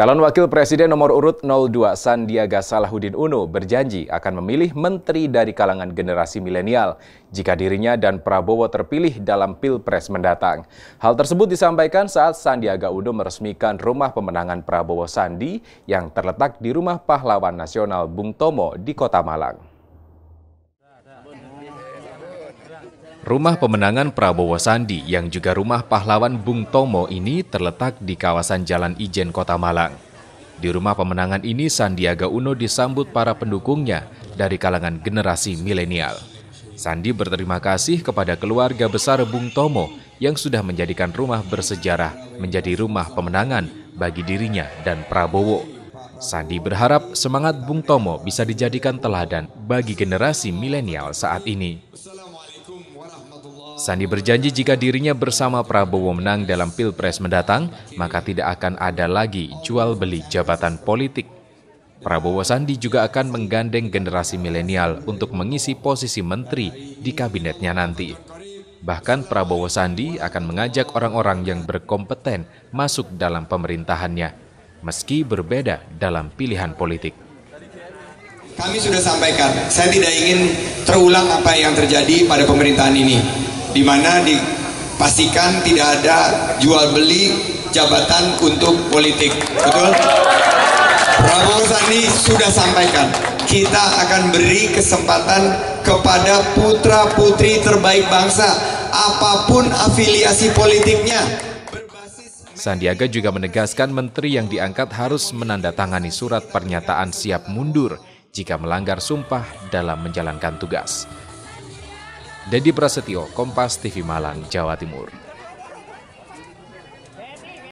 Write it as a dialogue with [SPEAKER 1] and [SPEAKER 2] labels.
[SPEAKER 1] Calon Wakil Presiden nomor urut 02 Sandiaga Salahuddin Uno berjanji akan memilih menteri dari kalangan generasi milenial jika dirinya dan Prabowo terpilih dalam Pilpres mendatang. Hal tersebut disampaikan saat Sandiaga Uno meresmikan rumah pemenangan Prabowo Sandi yang terletak di Rumah Pahlawan Nasional Bung Tomo di Kota Malang. Rumah pemenangan Prabowo Sandi yang juga rumah pahlawan Bung Tomo ini terletak di kawasan Jalan Ijen Kota Malang. Di rumah pemenangan ini Sandiaga Uno disambut para pendukungnya dari kalangan generasi milenial. Sandi berterima kasih kepada keluarga besar Bung Tomo yang sudah menjadikan rumah bersejarah menjadi rumah pemenangan bagi dirinya dan Prabowo. Sandi berharap semangat Bung Tomo bisa dijadikan teladan bagi generasi milenial saat ini. Sandi berjanji jika dirinya bersama Prabowo menang dalam pilpres mendatang, maka tidak akan ada lagi jual beli jabatan politik. Prabowo Sandi juga akan menggandeng generasi milenial untuk mengisi posisi menteri di kabinetnya nanti. Bahkan Prabowo Sandi akan mengajak orang-orang yang berkompeten masuk dalam pemerintahannya, meski berbeda dalam pilihan politik.
[SPEAKER 2] Kami sudah sampaikan, saya tidak ingin terulang apa yang terjadi pada pemerintahan ini di mana dipastikan tidak ada jual beli jabatan untuk politik. Betul? Prabowo Sandi sudah sampaikan, kita akan beri kesempatan kepada putra-putri terbaik bangsa apapun afiliasi politiknya.
[SPEAKER 1] Sandiaga juga menegaskan menteri yang diangkat harus menandatangani surat pernyataan siap mundur jika melanggar sumpah dalam menjalankan tugas. Dedi Prasetyo, Kompas TV Malang, Jawa Timur.